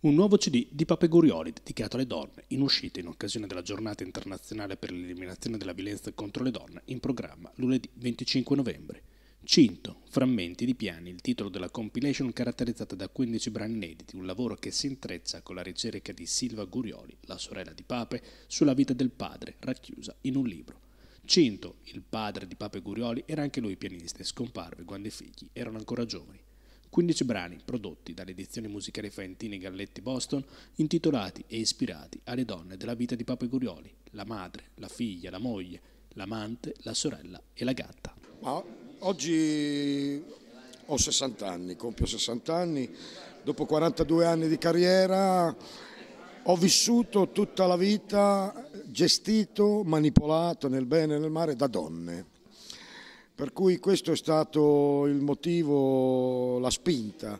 Un nuovo CD di Pape Gurioli dedicato alle donne, in uscita in occasione della giornata internazionale per l'eliminazione della violenza contro le donne, in programma lunedì 25 novembre. Cinto, frammenti di piani, il titolo della compilation caratterizzata da 15 brani inediti, un lavoro che si intreccia con la ricerca di Silva Gurioli, la sorella di Pape, sulla vita del padre, racchiusa in un libro. Cinto, il padre di Pape Gurioli, era anche lui pianista e scomparve quando i figli erano ancora giovani. 15 brani prodotti dalle edizioni musicali Faentini Galletti Boston, intitolati e ispirati alle donne della vita di Papa Gurioli, la madre, la figlia, la moglie, l'amante, la sorella e la gatta. Ma oggi ho 60 anni, compio 60 anni, dopo 42 anni di carriera ho vissuto tutta la vita gestito, manipolato nel bene e nel male da donne per cui questo è stato il motivo, la spinta.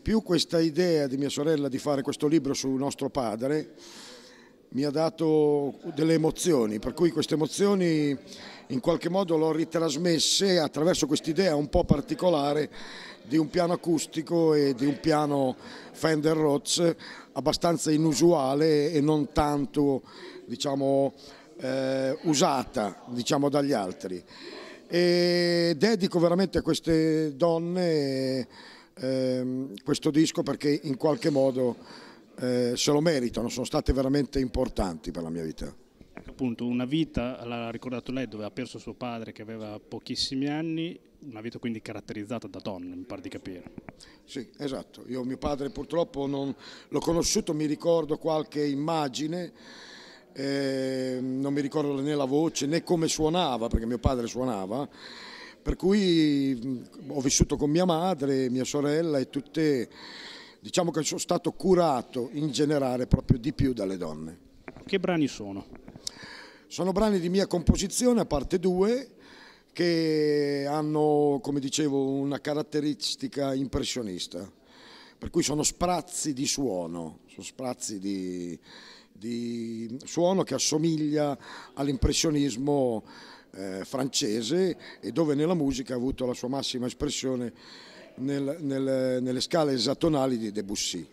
Più questa idea di mia sorella di fare questo libro sul nostro padre mi ha dato delle emozioni, per cui queste emozioni in qualche modo l'ho ritrasmesse attraverso quest'idea un po' particolare di un piano acustico e di un piano Fender Rhodes abbastanza inusuale e non tanto diciamo, eh, usata diciamo, dagli altri e dedico veramente a queste donne eh, questo disco perché in qualche modo eh, se lo meritano, sono state veramente importanti per la mia vita. Ecco, appunto, una vita, l'ha ricordato lei, dove ha perso suo padre che aveva pochissimi anni, una vita quindi caratterizzata da donne, mi pare di capire. Sì, esatto. Io mio padre purtroppo non l'ho conosciuto, mi ricordo qualche immagine eh, non mi ricordo né la voce né come suonava, perché mio padre suonava, per cui ho vissuto con mia madre, mia sorella e tutte, diciamo che sono stato curato in generale proprio di più dalle donne. Che brani sono? Sono brani di mia composizione, a parte due, che hanno, come dicevo, una caratteristica impressionista per cui sono sprazzi di suono, sono sprazzi di, di suono che assomiglia all'impressionismo eh, francese e dove nella musica ha avuto la sua massima espressione nel, nel, nelle scale esatonali di Debussy.